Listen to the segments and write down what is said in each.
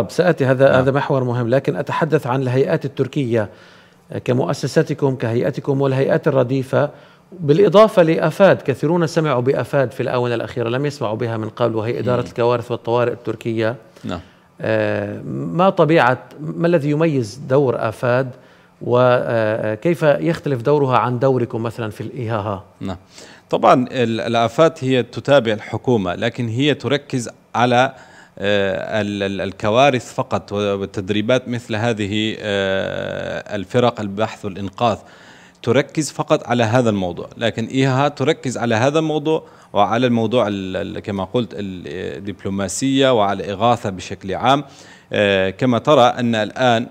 طب سأتي هذا نعم. هذا محور مهم لكن أتحدث عن الهيئات التركية كمؤسستكم كهيئتكم والهيئات الرديفة بالإضافة لأفاد كثيرون سمعوا بأفاد في الآونة الأخيرة لم يسمعوا بها من قبل وهي إدارة الكوارث والطوارئ التركية نعم. آه ما طبيعة ما الذي يميز دور أفاد وكيف آه، آه، يختلف دورها عن دوركم مثلا في الإيهاها نعم طبعا الأفاد هي تتابع الحكومة لكن هي تركز على آه، الكوارث فقط وتدريبات مثل هذه آه، الفرق البحث والإنقاذ تركز فقط على هذا الموضوع لكن إيها تركز على هذا الموضوع وعلى الموضوع كما قلت الدبلوماسية وعلى إغاثة بشكل عام آه، كما ترى أن الآن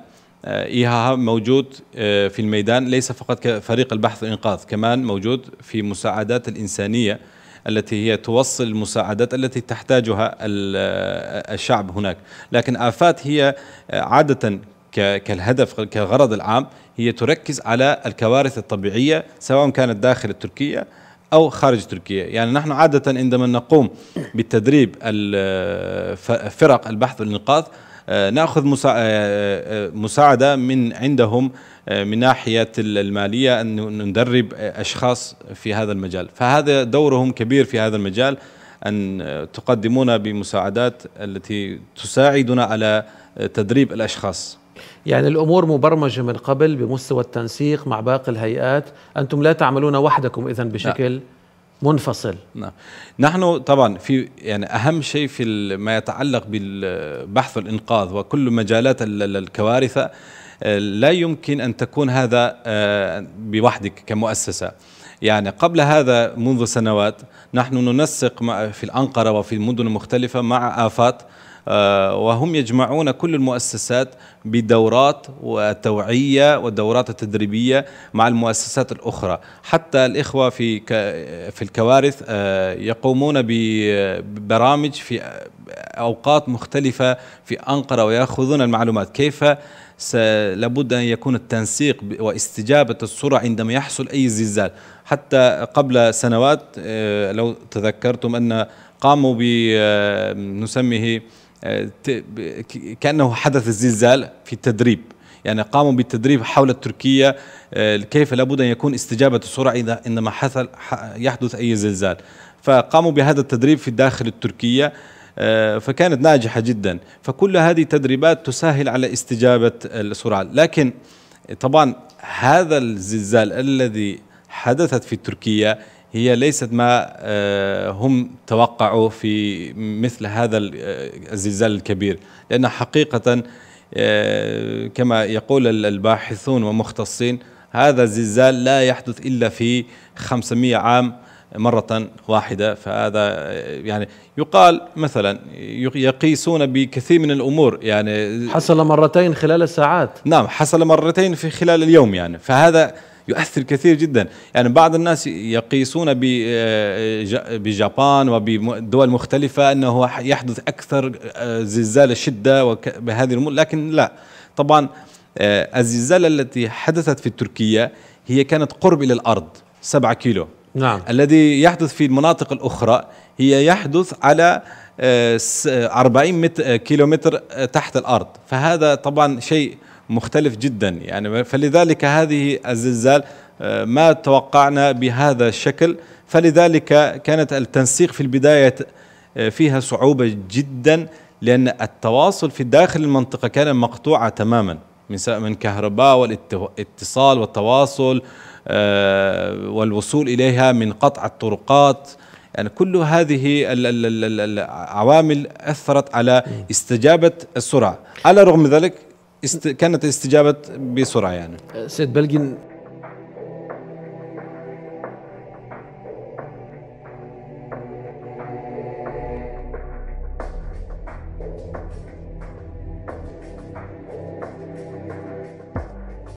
إيها موجود في الميدان ليس فقط كفريق البحث والإنقاذ كمان موجود في مساعدات الإنسانية التي هي توصل المساعدات التي تحتاجها الشعب هناك لكن آفات هي عادة كالهدف كغرض العام هي تركز على الكوارث الطبيعية سواء كانت داخل تركيا أو خارج تركيا يعني نحن عادة عندما نقوم بتدريب فرق البحث والإنقاذ آه، ناخذ آه، آه، مساعده من عندهم من ناحيه الماليه ان ندرب اشخاص في هذا المجال فهذا دورهم كبير في هذا المجال ان تقدمونا بمساعدات التي تساعدنا على تدريب الاشخاص يعني الامور مبرمجه من قبل بمستوى التنسيق مع باقي الهيئات انتم لا تعملون وحدكم اذا بشكل لا. منفصل نعم نحن طبعا في يعني اهم شيء في ما يتعلق بالبحث والانقاذ وكل مجالات الكوارث آه، لا يمكن ان تكون هذا آه، بوحدك كمؤسسه يعني قبل هذا منذ سنوات نحن ننسق في الأنقرة وفي المدن المختلفة مع آفات آه، وهم يجمعون كل المؤسسات بدورات وتوعية ودورات تدريبية مع المؤسسات الأخرى حتى الإخوة في في الكوارث آه، يقومون ببرامج في أوقات مختلفة في أنقرة ويأخذون المعلومات كيف لابد أن يكون التنسيق واستجابة السرعة عندما يحصل أي زلزال حتى قبل سنوات آه، لو تذكرتم أن قاموا بنسميه كانه حدث الزلزال في التدريب يعني قاموا بالتدريب حول تركيا آه، كيف لابد ان يكون استجابه السرعه اذا عندما حصل يحدث اي زلزال فقاموا بهذا التدريب في داخل التركيه آه، فكانت ناجحه جدا فكل هذه التدريبات تسهل على استجابه السرعه لكن طبعا هذا الزلزال الذي حدثت في تركيا هي ليست ما آه، هم توقعوا في مثل هذا آه، الزلزال الكبير لأن حقيقة آه، كما يقول الباحثون ومختصين هذا الزلزال لا يحدث إلا في 500 عام مرة واحدة فهذا يعني يقال مثلا يقيسون بكثير من الأمور يعني حصل مرتين خلال الساعات نعم حصل مرتين في خلال اليوم يعني فهذا يؤثر كثير جدا يعني بعض الناس يقيسون آه، آه، بجابان وبدول مختلفة أنه يحدث أكثر آه، زلزال شدة بهذه الأمور لكن لا طبعا الزلزال التي حدثت في تركيا هي كانت قرب إلى الأرض سبعة كيلو نعم. الذي يحدث في المناطق الأخرى هي يحدث على 40 كيلومتر تحت الأرض فهذا طبعا شيء مختلف جدا يعني فلذلك هذه الزلزال آه، ما توقعنا بهذا الشكل فلذلك كانت التنسيق في البداية آه، فيها صعوبة جدا لأن التواصل في داخل المنطقة كان مقطوعة تماما من من كهرباء والاتصال والتواصل آه، والوصول إليها من قطع الطرقات يعني كل هذه العوامل أثرت على استجابة السرعة على رغم ذلك است... كانت استجابت بسرعه يعني سيد بلجن